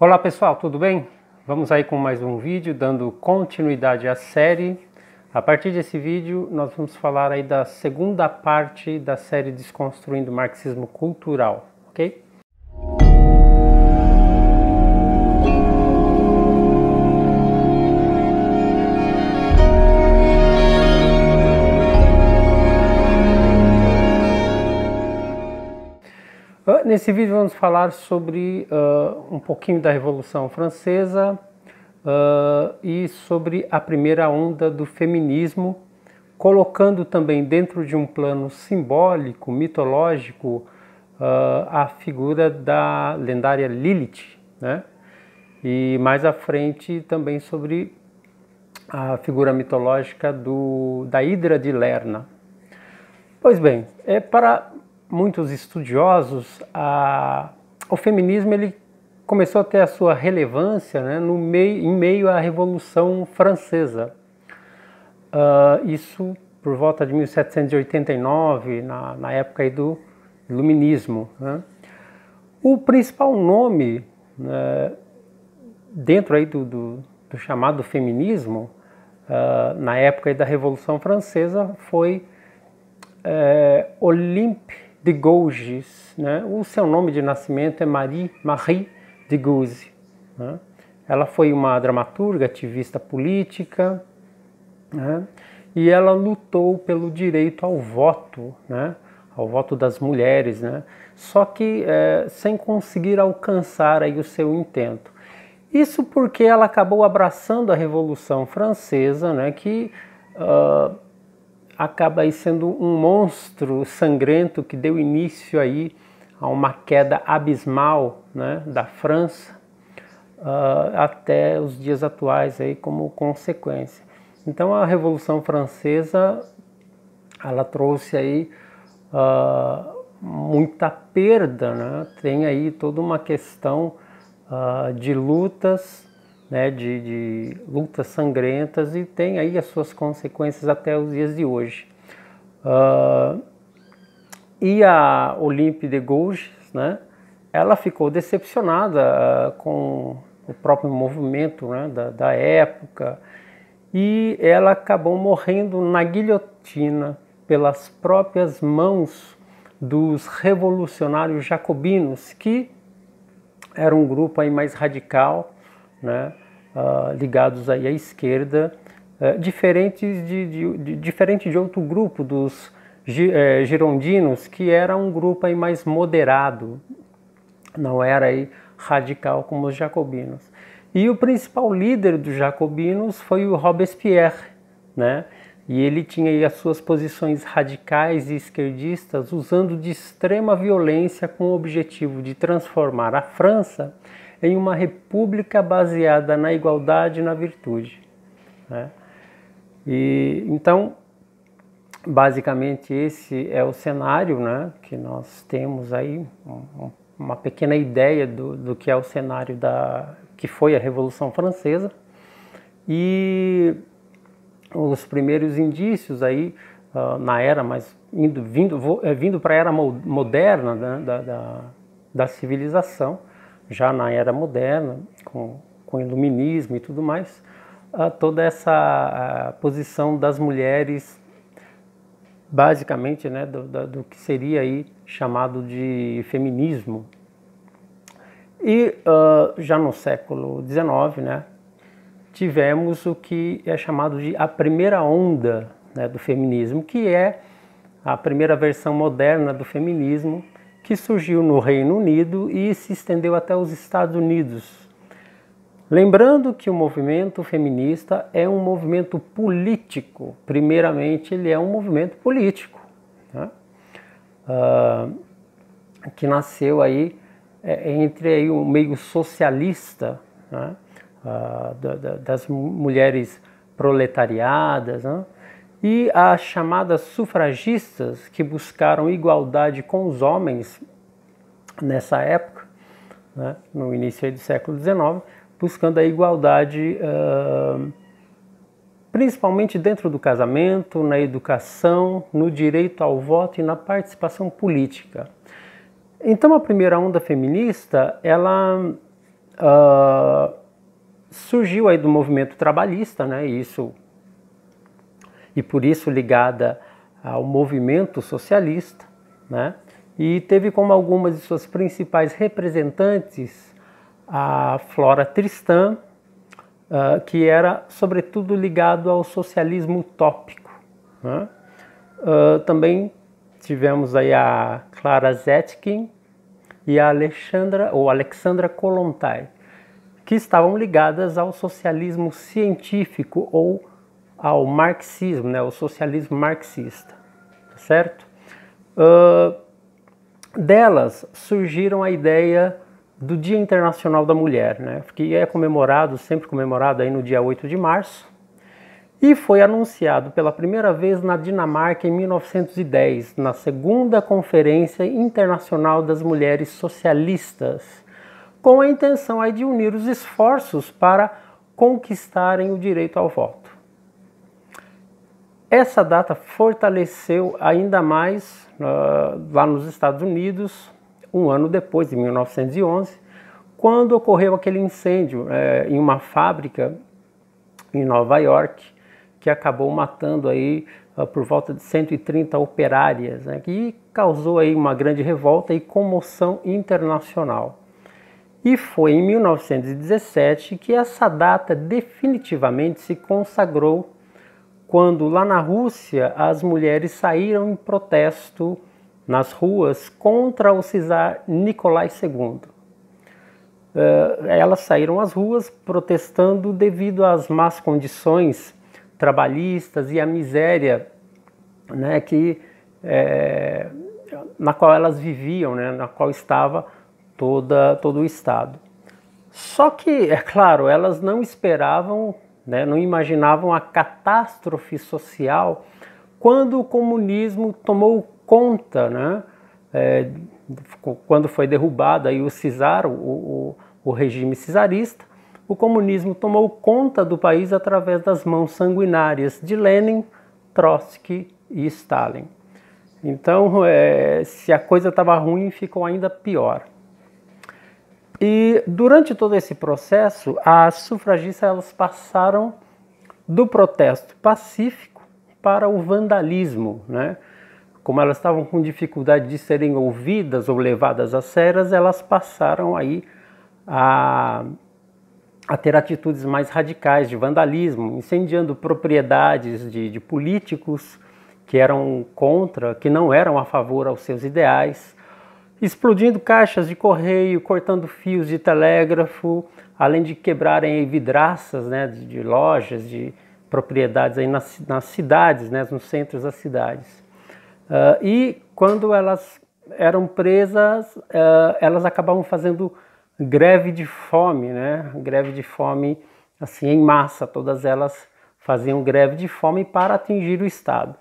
Olá pessoal, tudo bem? Vamos aí com mais um vídeo dando continuidade à série. A partir desse vídeo nós vamos falar aí da segunda parte da série Desconstruindo o Marxismo Cultural, ok? Nesse vídeo vamos falar sobre uh, um pouquinho da Revolução Francesa uh, e sobre a primeira onda do feminismo, colocando também dentro de um plano simbólico, mitológico, uh, a figura da lendária Lilith, né? E mais à frente também sobre a figura mitológica do, da Hidra de Lerna. Pois bem, é para muitos estudiosos, a, o feminismo ele começou a ter a sua relevância né, no meio, em meio à Revolução Francesa. Uh, isso por volta de 1789, na, na época do Iluminismo. Né. O principal nome né, dentro aí do, do, do chamado feminismo, uh, na época da Revolução Francesa, foi é, Olympe de Gouges. Né? O seu nome de nascimento é Marie, Marie de Gouges. Né? Ela foi uma dramaturga, ativista política, né? e ela lutou pelo direito ao voto, né? ao voto das mulheres, né? só que é, sem conseguir alcançar aí o seu intento. Isso porque ela acabou abraçando a Revolução Francesa, né? que uh, acaba aí sendo um monstro sangrento que deu início aí a uma queda abismal né, da França uh, até os dias atuais aí como consequência. Então a Revolução Francesa ela trouxe aí uh, muita perda, né? tem aí toda uma questão uh, de lutas né, de, de lutas sangrentas e tem aí as suas consequências até os dias de hoje. Uh, e a Olympe de Gouges, né, ela ficou decepcionada ah, com o próprio movimento né, da, da época e ela acabou morrendo na guilhotina pelas próprias mãos dos revolucionários jacobinos, que era um grupo aí mais radical né, uh, ligados aí à esquerda, uh, diferentes de, de, de, diferente de outro grupo dos eh, girondinos, que era um grupo aí mais moderado, não era aí radical como os jacobinos. E o principal líder dos jacobinos foi o Robespierre, né? E ele tinha aí as suas posições radicais e esquerdistas usando de extrema violência com o objetivo de transformar a França em uma república baseada na igualdade e na virtude. Né? E então, basicamente esse é o cenário, né, que nós temos aí uma pequena ideia do, do que é o cenário da que foi a Revolução Francesa e os primeiros indícios aí uh, na era mais indo vindo eh, vindo para a era moderna né, da, da, da civilização já na era moderna, com, com iluminismo e tudo mais, ah, toda essa ah, posição das mulheres, basicamente, né, do, do, que seria aí chamado de feminismo. E uh, já no século XIX, né, tivemos o que é chamado de a primeira onda né, do feminismo, que é a primeira versão moderna do feminismo, que surgiu no Reino Unido e se estendeu até os Estados Unidos. Lembrando que o movimento feminista é um movimento político, primeiramente, ele é um movimento político, né? Ah, que nasceu aí é, entre aí o meio socialista né? Ah, da, da, das mulheres proletariadas. Né? e as chamadas sufragistas, que buscaram igualdade com os homens nessa época, né, no início do século XIX, buscando a igualdade uh, principalmente dentro do casamento, na educação, no direito ao voto e na participação política. Então a primeira onda feminista, ela uh, surgiu aí do movimento trabalhista, né, e isso e por isso ligada ao movimento socialista, né? e teve como algumas de suas principais representantes a Flora Tristan, uh, que era sobretudo ligado ao socialismo utópico. Né? Uh, também tivemos aí a Clara Zetkin e a Alexandra ou Alexandra Kolontai, que estavam ligadas ao socialismo científico ou ao marxismo, né, ao socialismo marxista, tá certo? Uh, delas surgiram a ideia do Dia Internacional da Mulher, né, que é comemorado, sempre comemorado aí no dia 8 de março, e foi anunciado pela primeira vez na Dinamarca em 1910, na segunda Conferência Internacional das Mulheres Socialistas, com a intenção aí de unir os esforços para conquistarem o direito ao voto. Essa data fortaleceu ainda mais uh, lá nos Estados Unidos, um ano depois, em 1911, quando ocorreu aquele incêndio eh, em uma fábrica em Nova York, que acabou matando aí uh, por volta de 130 operárias, né, que causou aí uma grande revolta e comoção internacional. E foi em 1917 que essa data definitivamente se consagrou quando lá na Rússia as mulheres saíram em protesto nas ruas contra o czar Nicolai II. Uh, eh, elas saíram às ruas protestando devido às más condições trabalhistas e à miséria né, que, é, na qual elas viviam, né, na qual estava toda, todo o Estado. Só que, é claro, elas não esperavam né? não imaginavam a catástrofe social quando o comunismo tomou conta, né? é, quando foi derrubado aí o czar, o, o, o regime czarista, o comunismo tomou conta do país através das mãos sanguinárias de Lenin, Trotsky e Stalin. Então, é, se a coisa estava ruim, ficou ainda pior. E durante todo esse processo, as sufragistas elas passaram do protesto pacífico para o vandalismo, né? Como elas estavam com dificuldade de serem ouvidas ou levadas a sérias, elas passaram aí a, a ter atitudes mais radicais de vandalismo, incendiando propriedades de, de políticos que eram contra, que não eram a favor aos seus ideais explodindo caixas de correio, cortando fios de telégrafo, além de quebrarem vidraças né, de, de, lojas, de propriedades aí nas, nas cidades, né, nos centros das cidades. Uh, e quando elas eram presas, uh, elas acabavam fazendo greve de fome, né? Greve de fome assim em massa, todas elas faziam greve de fome para atingir o Estado.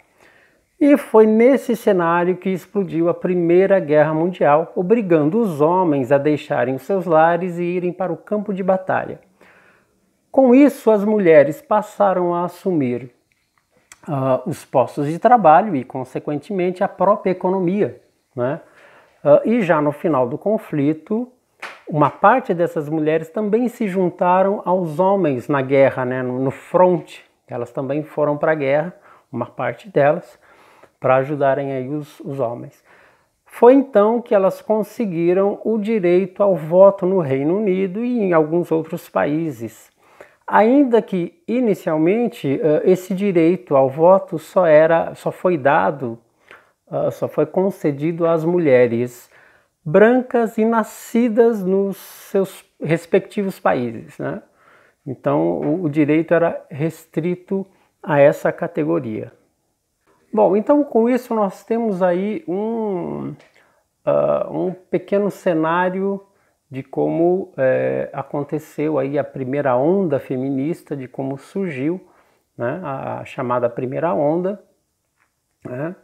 E foi nesse cenário que explodiu a Primeira Guerra Mundial, obrigando os homens a deixarem os seus lares e irem para o campo de batalha. Com isso, as mulheres passaram a assumir uh, os postos de trabalho e, consequentemente, a própria economia. Né? Uh, e já no final do conflito, uma parte dessas mulheres também se juntaram aos homens na guerra, né? no, no fronte. Elas também foram para a guerra, uma parte delas para ajudarem aí os, os homens. Foi então que elas conseguiram o direito ao voto no Reino Unido e em alguns outros países. Ainda que inicialmente eh, esse direito ao voto só era, só foi dado, eh, só foi concedido às mulheres brancas e nascidas nos seus respectivos países, né? Então o direito era restrito a essa categoria. Bom, então com isso nós temos aí um, uh, um pequeno cenário de como é, aconteceu aí a primeira onda feminista, de como surgiu né, a, a chamada primeira onda. Né?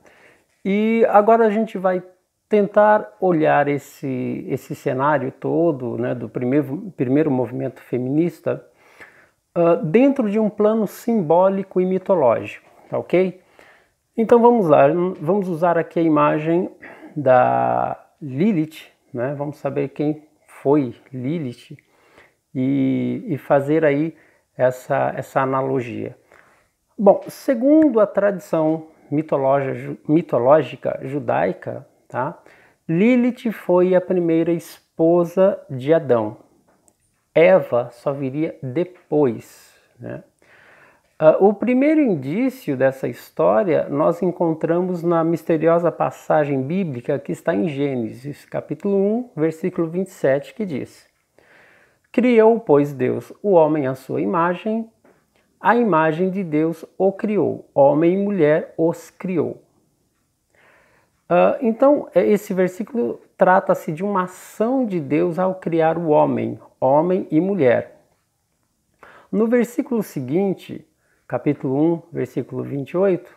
E agora a gente vai tentar olhar esse, esse cenário todo né, do primeiro, primeiro movimento feminista uh, dentro de um plano simbólico e mitológico, tá ok? Então vamos lá, vamos usar aqui a imagem da Lilith, né? vamos saber quem foi Lilith e, e fazer aí essa, essa analogia. Bom, segundo a tradição mitológica judaica, tá? Lilith foi a primeira esposa de Adão. Eva só viria depois. Né? Uh, o primeiro indício dessa história nós encontramos na misteriosa passagem bíblica que está em Gênesis, capítulo 1, versículo 27, que diz: Criou, pois, Deus o homem à sua imagem, a imagem de Deus o criou, homem e mulher os criou. Uh, então, é, esse versículo trata-se de uma ação de Deus ao criar o homem, homem e mulher. No versículo seguinte, capítulo 1, versículo 28, uh,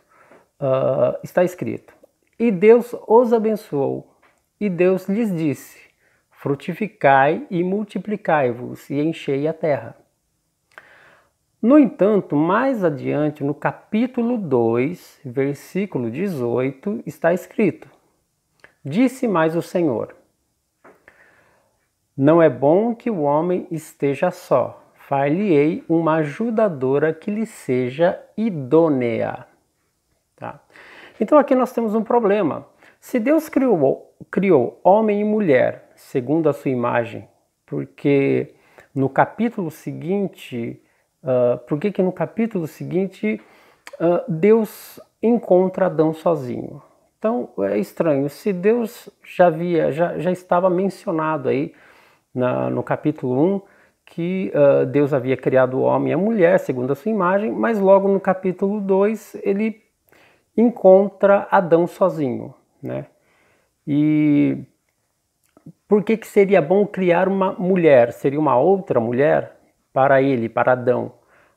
ah, está escrito: E Deus os abençoou, e Deus lhes disse: Frutificai e multiplicai-vos, e enchei a terra. No entanto, mais adiante, no capítulo 2, versículo 18, está escrito: Disse mais o Senhor: Não é bom que o homem esteja só far-lhe-ei uma ajudadora que lhe seja idônea. Tá? Então aqui nós temos um problema. Se Deus criou, criou homem e mulher segundo a sua imagem, porque no capítulo seguinte, uh, por que no capítulo seguinte uh, Deus encontra Adão sozinho? Então é estranho. Se Deus já via, já, já estava mencionado aí na, no capítulo 1, que uh, Deus havia criado o homem e a mulher segundo a sua imagem, mas logo no capítulo 2 ele encontra Adão sozinho, né? E por que que seria bom criar uma mulher? Seria uma outra mulher para ele, para Adão,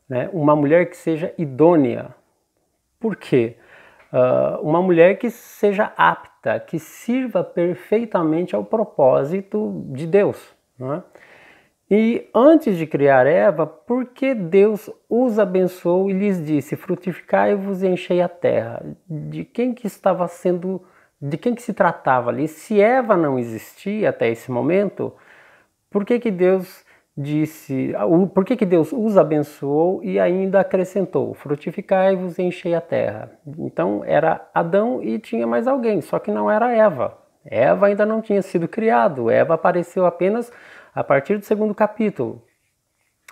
né? Uma mulher que seja idônea. Por quê? Uh, uma mulher que seja apta, que sirva perfeitamente ao propósito de Deus, não é? E antes de criar Eva, por que Deus os abençoou e lhes disse: Frutificai-vos e enchei a terra? De quem que estava sendo, de quem que se tratava ali? Se Eva não existia até esse momento, por que que Deus disse, por que que Deus os abençoou e ainda acrescentou: Frutificai-vos e enchei a terra? Então era Adão e tinha mais alguém, só que não era Eva. Eva ainda não tinha sido criado. Eva apareceu apenas a partir do segundo capítulo.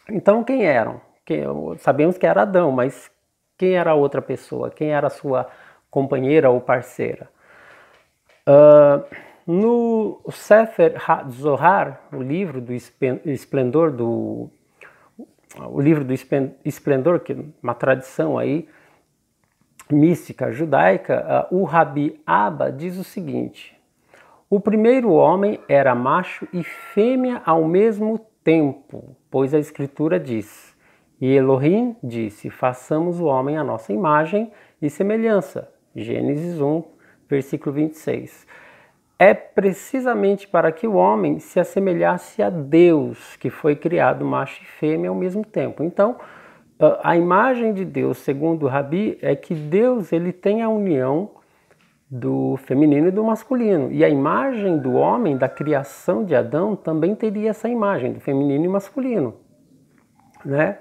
Então, quem eram? Quem, sabemos que era Adão, mas quem era a outra pessoa? Quem era a sua companheira ou parceira? Uh, no Sefer HaZohar, o livro do esplendor do o livro do esplendor, que é uma tradição aí mística judaica, uh, o Rabi Abba diz o seguinte: o primeiro homem era macho e fêmea ao mesmo tempo, pois a Escritura diz: E Elohim disse: Façamos o homem à nossa imagem e semelhança. Gênesis 1, versículo 26. É precisamente para que o homem se assemelhasse a Deus, que foi criado macho e fêmea ao mesmo tempo. Então, a imagem de Deus, segundo o Rabi, é que Deus ele tem a união do feminino e do masculino. E a imagem do homem, da criação de Adão, também teria essa imagem do feminino e masculino. Né?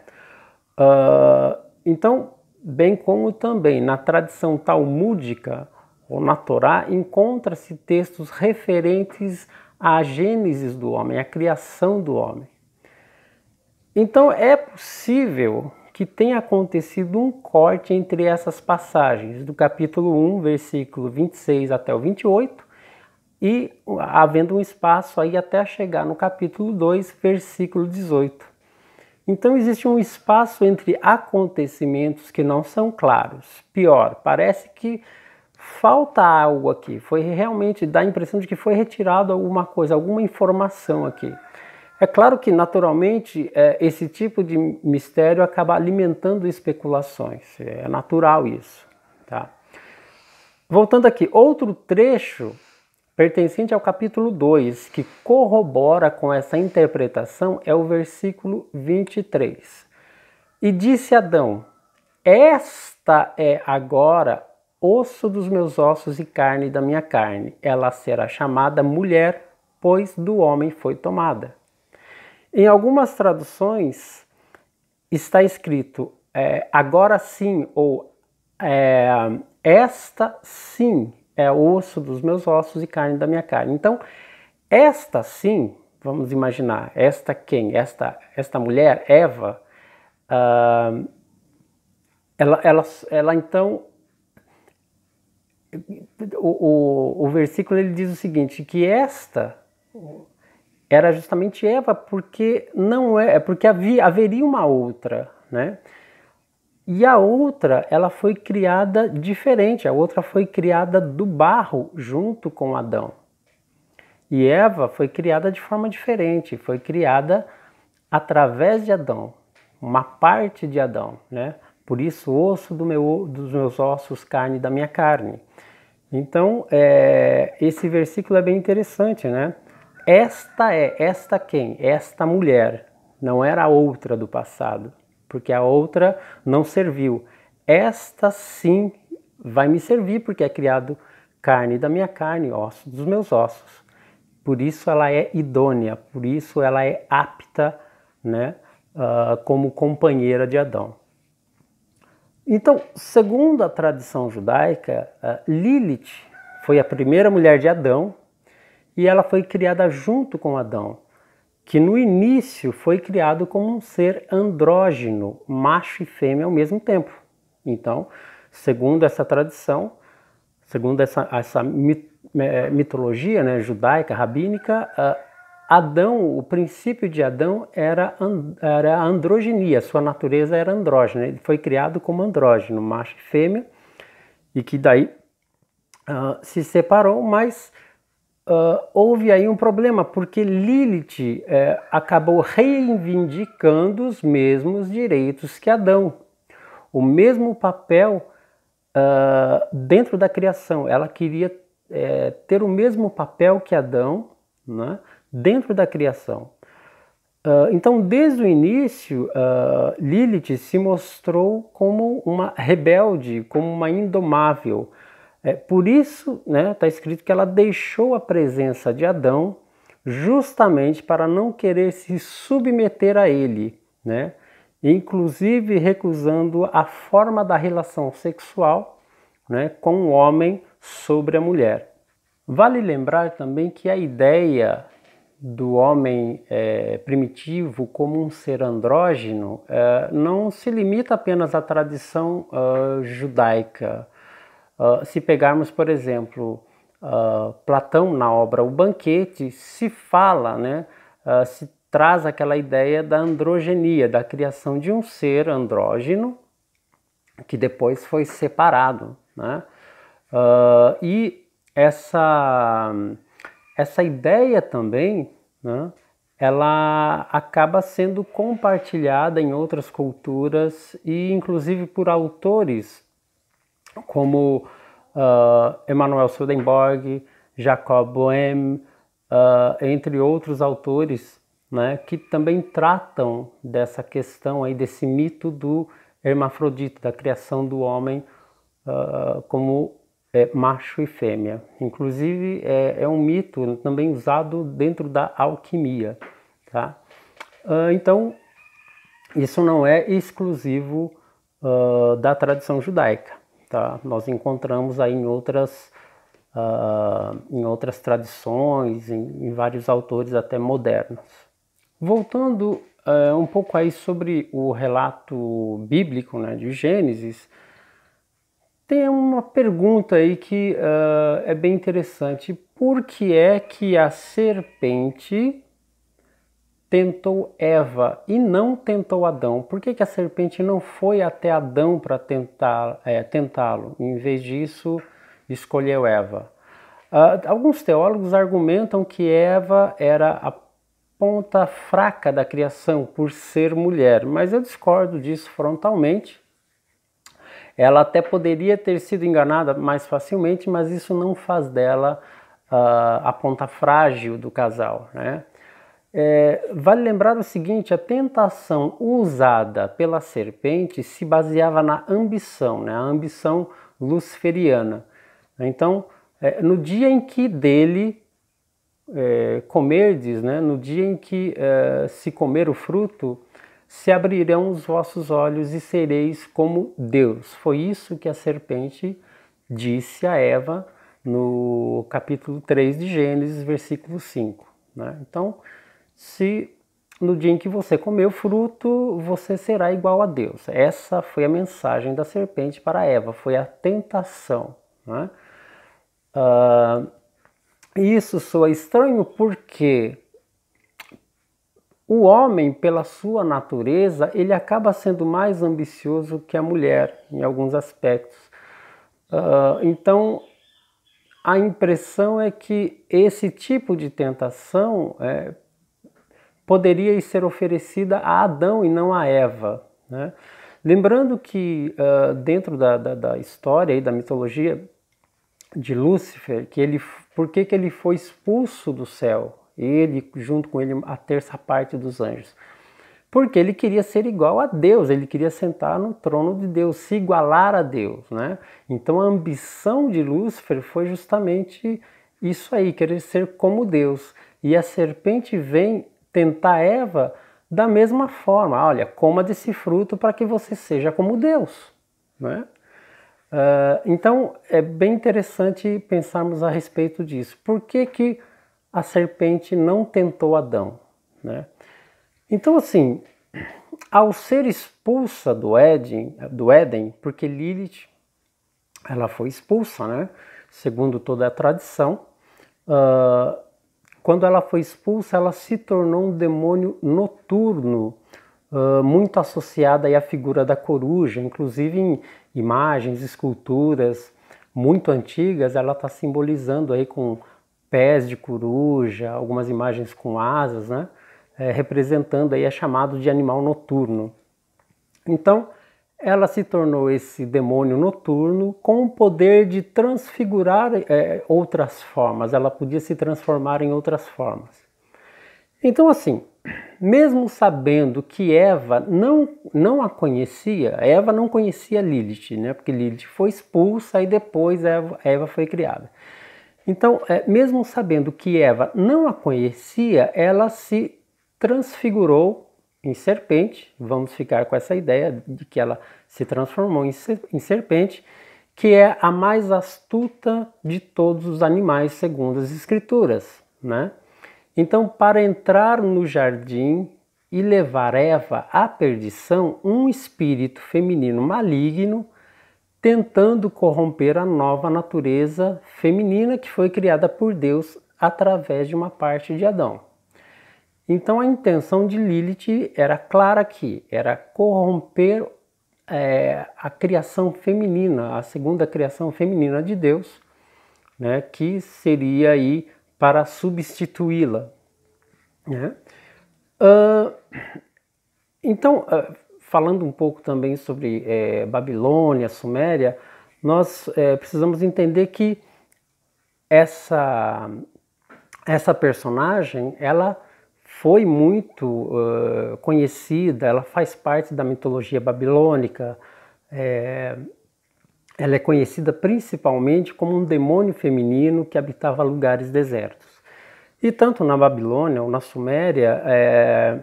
Uh, então, bem como também na tradição talmúdica ou na Torá, encontra-se textos referentes à gênese do homem, à criação do homem. Então, é possível que tem acontecido um corte entre essas passagens, do capítulo 1, versículo 26 até o 28, e havendo um espaço aí até chegar no capítulo 2, versículo 18. Então existe um espaço entre acontecimentos que não são claros. Pior, parece que falta algo aqui. Foi realmente dá a impressão de que foi retirado alguma coisa, alguma informação aqui. É claro que, naturalmente, é, esse tipo de mistério acaba alimentando especulações, é natural isso. Tá? Voltando aqui, outro trecho pertencente ao capítulo 2, que corrobora com essa interpretação, é o versículo 23. E disse Adão: Esta é agora osso dos meus ossos e carne da minha carne. Ela será chamada mulher, pois do homem foi tomada. Em algumas traduções está escrito é, agora sim ou é, esta sim é osso dos meus ossos e carne da minha carne. Então, esta sim, vamos imaginar, esta quem? Esta, esta mulher, Eva, uh, ela, ela, ela então. O, o, o versículo ele diz o seguinte: que esta era justamente Eva, porque não é, é porque havia, haveria uma outra, né? E a outra, ela foi criada diferente. A outra foi criada do barro junto com Adão. E Eva foi criada de forma diferente, foi criada através de Adão, uma parte de Adão, né? Por isso, osso do meu, dos meus ossos, carne da minha carne. Então, é, esse versículo é bem interessante, né? Esta é, esta quem? Esta mulher. Não era a outra do passado, porque a outra não serviu. Esta sim vai me servir, porque é criado carne da minha carne, ossos dos meus ossos. Por isso ela é idônea, por isso ela é apta, né, uh, como companheira de Adão. Então, segundo a tradição judaica, uh, Lilith foi a primeira mulher de Adão, e ela foi criada junto com Adão, que no início foi criado como um ser andrógeno, macho e fêmea ao mesmo tempo. Então, segundo essa tradição, segundo essa, essa é, mitologia né, judaica, rabínica, Adão, o princípio de Adão era, era a androgenia, sua natureza era andrógena, ele foi criado como andrógeno, macho e fêmea, e que daí uh, se separou, mas uh, houve aí um problema, porque Lilith eh, acabou reivindicando os mesmos direitos que Adão, o mesmo papel uh, dentro da criação. Ela queria eh, ter o mesmo papel que Adão né, dentro da criação. Uh, então, desde o início, Lilith se mostrou como uma rebelde, como uma indomável é, por isso está né, tá escrito que ela deixou a presença de Adão justamente para não querer se submeter a ele, né? inclusive recusando a forma da relação sexual né, com o homem sobre a mulher. Vale lembrar também que a ideia do homem é, primitivo como um ser andrógeno é, não se limita apenas à tradição ah, judaica ah, se pegarmos, por exemplo, uh, Platão na obra O Banquete, se fala, né, uh, se traz aquela ideia da androgenia, da criação de um ser andrógeno que depois foi separado. Né? e essa, essa ideia também, né, ela acaba sendo compartilhada em outras culturas e inclusive por autores como uh, ah, Emanuel Swedenborg, Jacob Boehm, uh, entre outros autores, né, que também tratam dessa questão aí desse mito do hermafrodita, da criação do homem uh, como é, macho e fêmea. Inclusive é, é, um mito também usado dentro da alquimia, tá? Uh, então isso não é exclusivo da tradição judaica tá? Nós encontramos aí em outras, uh, em outras tradições, em, em, vários autores até modernos. Voltando uh, um pouco aí sobre o relato bíblico né, de Gênesis, tem uma pergunta aí que uh, é bem interessante. Por que é que a serpente tentou Eva e não tentou Adão? Por que, que a serpente não foi até Adão para tentar, é, tentá-lo? Em vez disso, escolheu Eva. Uh, alguns teólogos argumentam que Eva era a ponta fraca da criação por ser mulher, mas eu discordo disso frontalmente. Ela até poderia ter sido enganada mais facilmente, mas isso não faz dela uh, a ponta frágil do casal. Né? É, vale lembrar o seguinte: a tentação usada pela serpente se baseava na ambição, né? a ambição luciferiana. Então, é, no dia em que dele é, comerdes, né? no dia em que é, se comer o fruto, se abrirão os vossos olhos e sereis como Deus. Foi isso que a serpente disse a Eva no capítulo 3 de Gênesis, versículo 5. Né? Então, se no dia em que você comer o fruto, você será igual a Deus. Essa foi a mensagem da serpente para Eva, foi a tentação. Né? Uh, isso soa estranho porque o homem, pela sua natureza, ele acaba sendo mais ambicioso que a mulher em alguns aspectos. Uh, então, a impressão é que esse tipo de tentação é, poderia ser oferecida a Adão e não a Eva. Né? Lembrando que uh, dentro da, da, da, história e da mitologia de Lúcifer, que ele, por que, que ele foi expulso do céu? Ele, junto com ele, a terça parte dos anjos. Porque ele queria ser igual a Deus, ele queria sentar no trono de Deus, se igualar a Deus. Né? Então a ambição de Lúcifer foi justamente isso aí, querer ser como Deus. E a serpente vem tentar Eva da mesma forma. Olha, coma desse fruto para que você seja como Deus. Né? Uh, então é bem interessante pensarmos a respeito disso. Por que, que a serpente não tentou Adão? Né? Então, assim, ao ser expulsa do Éden, do Éden porque Lilith ela foi expulsa, né? segundo toda a tradição, uh, quando ela foi expulsa, ela se tornou um demônio noturno, uh, muito associada à figura da coruja, inclusive em imagens, esculturas muito antigas, ela está simbolizando aí com pés de coruja, algumas imagens com asas, né? É, representando aí é chamado de animal noturno. Então, ela se tornou esse demônio noturno com o poder de transfigurar é, outras formas, ela podia se transformar em outras formas. Então, assim, mesmo sabendo que Eva não, não a conhecia, Eva não conhecia Lilith, né? porque Lilith foi expulsa e depois Eva, Eva foi criada. Então, é, mesmo sabendo que Eva não a conhecia, ela se transfigurou em serpente, vamos ficar com essa ideia de que ela se transformou em serpente, que é a mais astuta de todos os animais, segundo as Escrituras. Né? Então, para entrar no jardim e levar Eva à perdição, um espírito feminino maligno tentando corromper a nova natureza feminina que foi criada por Deus através de uma parte de Adão. Então a intenção de Lilith era clara aqui, era corromper é, a criação feminina, a segunda criação feminina de Deus, né, que seria aí para substituí-la. Né? Uh, então, uh, falando um pouco também sobre é, Babilônia, Suméria, nós é, precisamos entender que essa, essa personagem, ela foi muito uh, conhecida, ela faz parte da mitologia babilônica, é, ela é conhecida principalmente como um demônio feminino que habitava lugares desertos. E tanto na Babilônia ou na Suméria, é,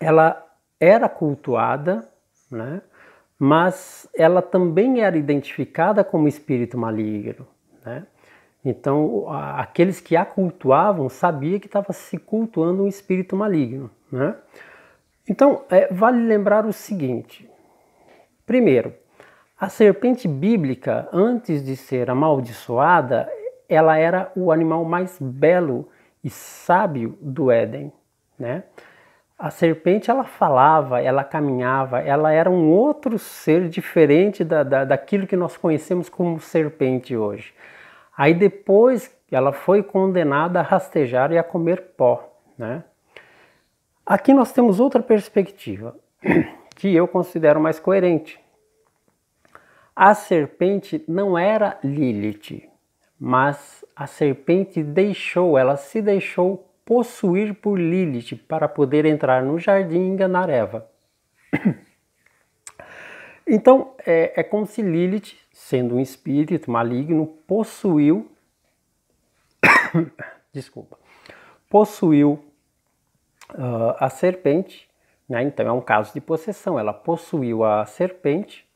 ela era cultuada, né? mas ela também era identificada como espírito maligno. Né? Então, aqueles que a cultuavam sabia que estava se cultuando um espírito maligno. Né? Então, é, vale lembrar o seguinte: primeiro, a serpente bíblica, antes de ser amaldiçoada, ela era o animal mais belo e sábio do Éden. Né? A serpente ela falava, ela caminhava, ela era um outro ser diferente da, da, daquilo que nós conhecemos como serpente hoje. Aí depois ela foi condenada a rastejar e a comer pó, né? Aqui nós temos outra perspectiva que eu considero mais coerente. A serpente não era Lilith, mas a serpente deixou, ela se deixou possuir por Lilith para poder entrar no jardim e enganar Eva. Então é, é como se Lilith sendo um espírito maligno, possuiu desculpa, possuiu uh, a serpente, né? então é um caso de possessão, ela possuiu a serpente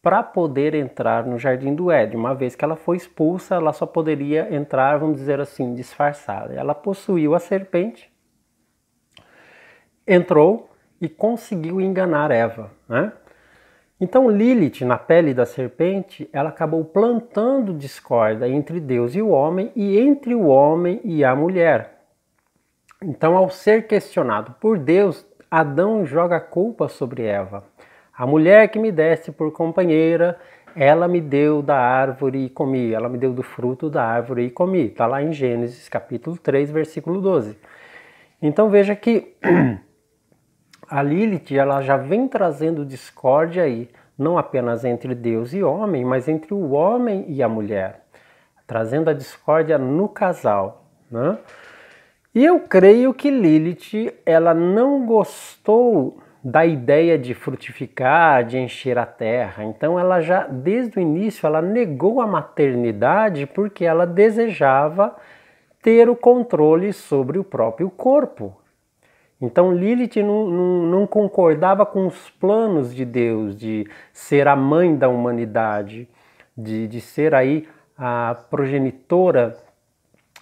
para poder entrar no Jardim do Éden. Uma vez que ela foi expulsa, ela só poderia entrar, vamos dizer assim, disfarçada. Ela possuiu a serpente, entrou e conseguiu enganar Eva, né? Então Lilith, na pele da serpente, ela acabou plantando discórdia entre Deus e o homem e entre o homem e a mulher. Então, ao ser questionado por Deus, Adão joga a culpa sobre Eva. A mulher que me deste por companheira, ela me deu da árvore e comi, ela me deu do fruto da árvore e comi. Está lá em Gênesis capítulo 3, versículo 12. Então veja que a Lilith ela já vem trazendo discórdia aí, não apenas entre Deus e homem, mas entre o homem e a mulher, trazendo a discórdia no casal. Né? E eu creio que Lilith ela não gostou da ideia de frutificar, de encher a terra. Então ela já desde o início ela negou a maternidade porque ela desejava ter o controle sobre o próprio corpo. Então Lilith não, não, não, concordava com os planos de Deus de ser a mãe da humanidade, de, de ser aí a progenitora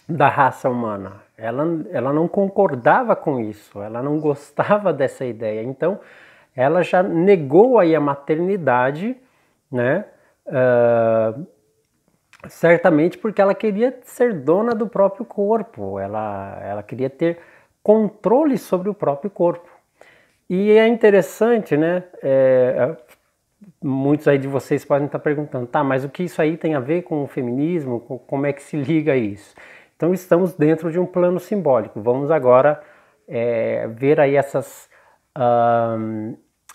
da raça humana. Ela, ela não concordava com isso, ela não gostava dessa ideia. Então ela já negou aí a maternidade, né? Uh, certamente porque ela queria ser dona do próprio corpo, ela, ela queria ter controle sobre o próprio corpo. E é interessante, né? É, é, muitos aí de vocês podem estar perguntando, tá, mas o que isso aí tem a ver com o feminismo? Como é que se liga isso? Então estamos dentro de um plano simbólico. Vamos agora é, ver aí essas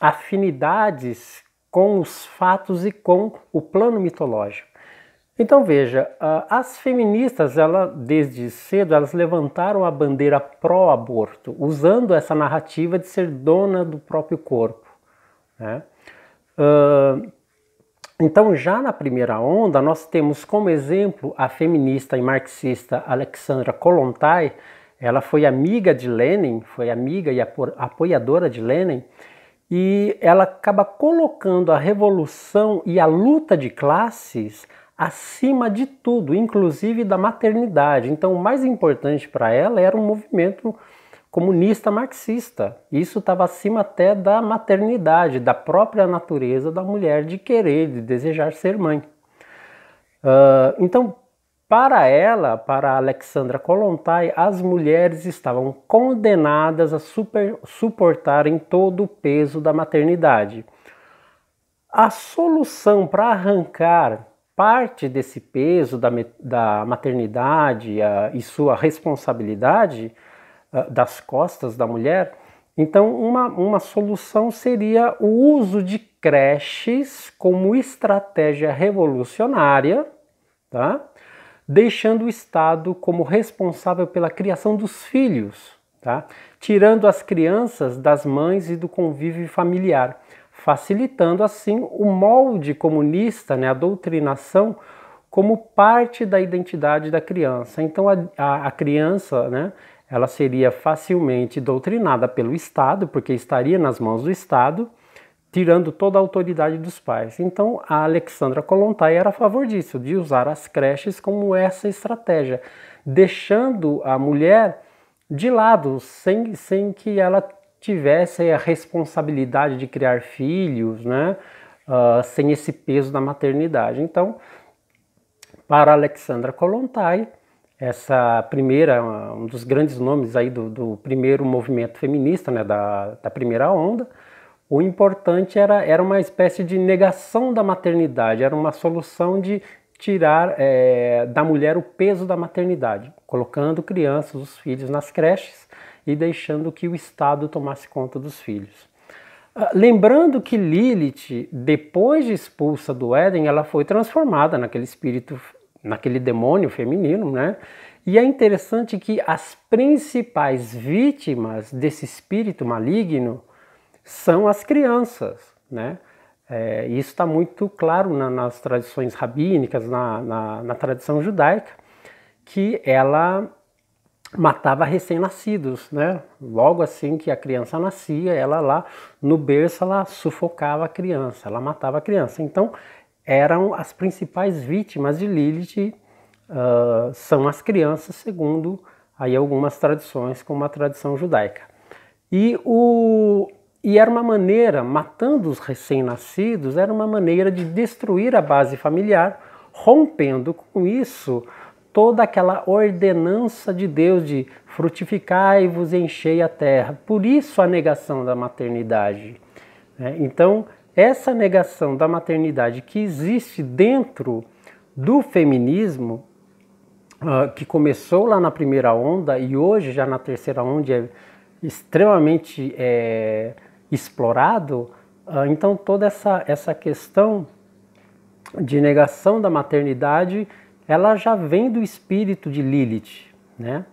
afinidades com os fatos e com o plano mitológico. Então veja, as feministas, ela, desde cedo, elas levantaram a bandeira pró-aborto, usando essa narrativa de ser dona do próprio corpo. Né? Então, já na primeira onda, nós temos como exemplo a feminista e marxista Alexandra Kollontai. Ela foi amiga de Lenin, foi amiga e apoiadora de Lenin, e ela acaba colocando a revolução e a luta de classes acima de tudo, inclusive da maternidade. Então, o mais importante para ela era um movimento comunista marxista. Isso estava acima até da maternidade, da própria natureza da mulher de querer, de desejar ser mãe. Uh, então, para ela, para Alexandra Kolontai, as mulheres estavam condenadas a super, suportarem todo o peso da maternidade. A solução para arrancar parte desse peso da, da maternidade a, e sua responsabilidade a, ah, das costas da mulher, então uma, uma solução seria o uso de creches como estratégia revolucionária, tá? deixando o Estado como responsável pela criação dos filhos, tá? tirando as crianças das mães e do convívio familiar facilitando assim o molde comunista, né, a doutrinação, como parte da identidade da criança. Então a, a, a criança, né, ela seria facilmente doutrinada pelo Estado, porque estaria nas mãos do Estado, tirando toda a autoridade dos pais. Então a Alexandra Kolontai era a favor disso, de usar as creches como essa estratégia, deixando a mulher de lado, sem, sem que ela tivesse a responsabilidade de criar filhos, né? Uh, sem esse peso da maternidade. Então, para Alexandra Kolontai, essa primeira, um dos grandes nomes aí do, do primeiro movimento feminista, né, da, da primeira onda, o importante era, era uma espécie de negação da maternidade, era uma solução de tirar é, da mulher o peso da maternidade, colocando crianças, os filhos nas creches, e deixando que o Estado tomasse conta dos filhos. Ah, lembrando que Lilith, depois de expulsa do Éden, ela foi transformada naquele espírito, naquele demônio feminino, né? E é interessante que as principais vítimas desse espírito maligno são as crianças, né? É, isso está muito claro na, nas tradições rabínicas, na, na, na tradição judaica, que ela matava recém-nascidos, né? Logo assim que a criança nascia, ela lá no berço ela sufocava a criança, ela matava a criança. Então eram as principais vítimas de Lilith uh, são as crianças, segundo aí algumas tradições, como a tradição judaica. E o e era uma maneira, matando os recém-nascidos, era uma maneira de destruir a base familiar, rompendo com isso toda aquela ordenança de Deus de frutificai-vos, enchei a terra. Por isso a negação da maternidade. Né? Então, essa negação da maternidade que existe dentro do feminismo, ah, que começou lá na primeira onda e hoje já na terceira onda é extremamente é, explorado, ah, então toda essa, essa questão de negação da maternidade ela já vem do espírito de Lilith, né?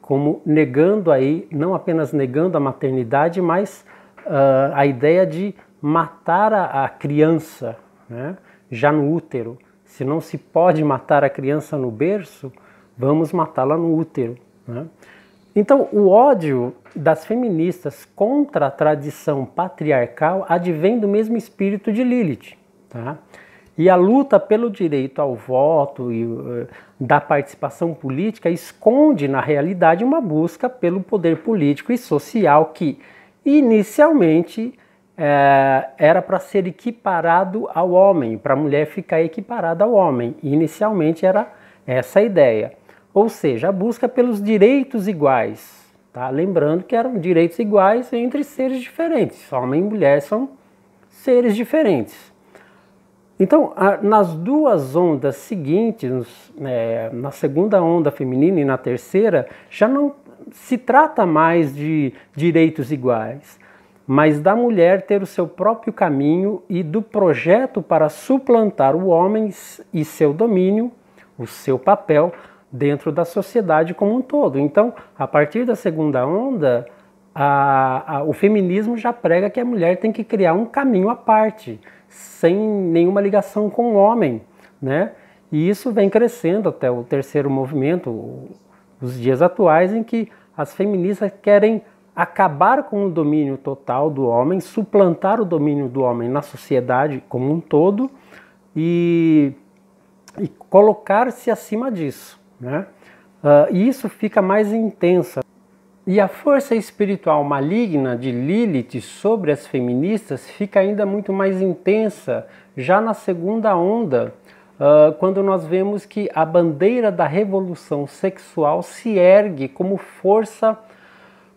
como negando aí, não apenas negando a maternidade, mas uh, a ideia de matar a, a criança né? já no útero. Se não se pode matar a criança no berço, vamos matá-la no útero. Né? Então, o ódio das feministas contra a tradição patriarcal advém do mesmo espírito de Lilith. Tá? E a luta pelo direito ao voto e uh, da participação política esconde, na realidade, uma busca pelo poder político e social que, inicialmente, eh, era para ser equiparado ao homem, para a mulher ficar equiparada ao homem. Inicialmente era essa a ideia. Ou seja, a busca pelos direitos iguais. Tá? Lembrando que eram direitos iguais entre seres diferentes. Homem e mulher são seres diferentes. Então, a, nas duas ondas seguintes, nos, é, na segunda onda feminina e na terceira, já não se trata mais de direitos iguais, mas da mulher ter o seu próprio caminho e do projeto para suplantar o homem e seu domínio, o seu papel dentro da sociedade como um todo. Então, a partir da segunda onda, a, a, o feminismo já prega que a mulher tem que criar um caminho à parte, sem nenhuma ligação com o homem, né? E isso vem crescendo até o terceiro movimento, os dias atuais, em que as feministas querem acabar com o domínio total do homem, suplantar o domínio do homem na sociedade como um todo e, e colocar-se acima disso. Né? Uh, e isso fica mais intensa e a força espiritual maligna de Lilith sobre as feministas fica ainda muito mais intensa já na segunda onda, ah, quando nós vemos que a bandeira da revolução sexual se ergue como força,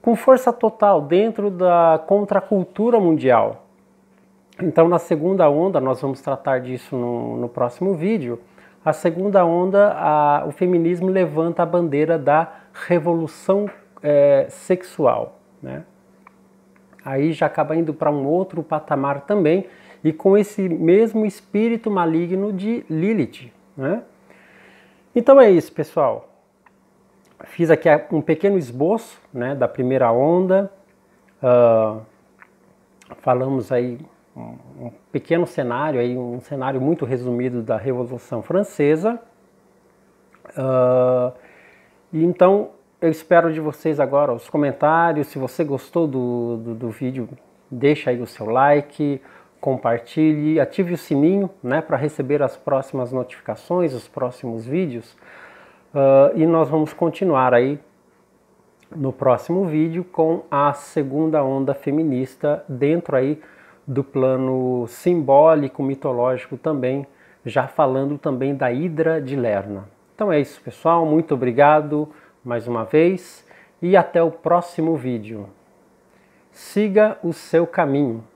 com força total dentro da contracultura mundial. Então, na segunda onda, nós vamos tratar disso no, no próximo vídeo. A segunda onda, a, o feminismo levanta a bandeira da revolução é, sexual, né? Aí já acaba indo para um outro patamar também e com esse mesmo espírito maligno de Lilith, né? Então é isso, pessoal. Fiz aqui um pequeno esboço né, da primeira onda. Uh, falamos aí um pequeno cenário, aí, um cenário muito resumido da Revolução Francesa. Uh, então, eu espero de vocês agora os comentários. Se você gostou do, do, do vídeo, deixa aí o seu like, compartilhe, ative o sininho né, para receber as próximas notificações, os próximos vídeos. Uh, e nós vamos continuar aí no próximo vídeo com a segunda onda feminista dentro aí do plano simbólico, mitológico também, já falando também da Hidra de Lerna. Então é isso, pessoal. Muito obrigado mais uma vez e até o próximo vídeo. Siga o seu caminho.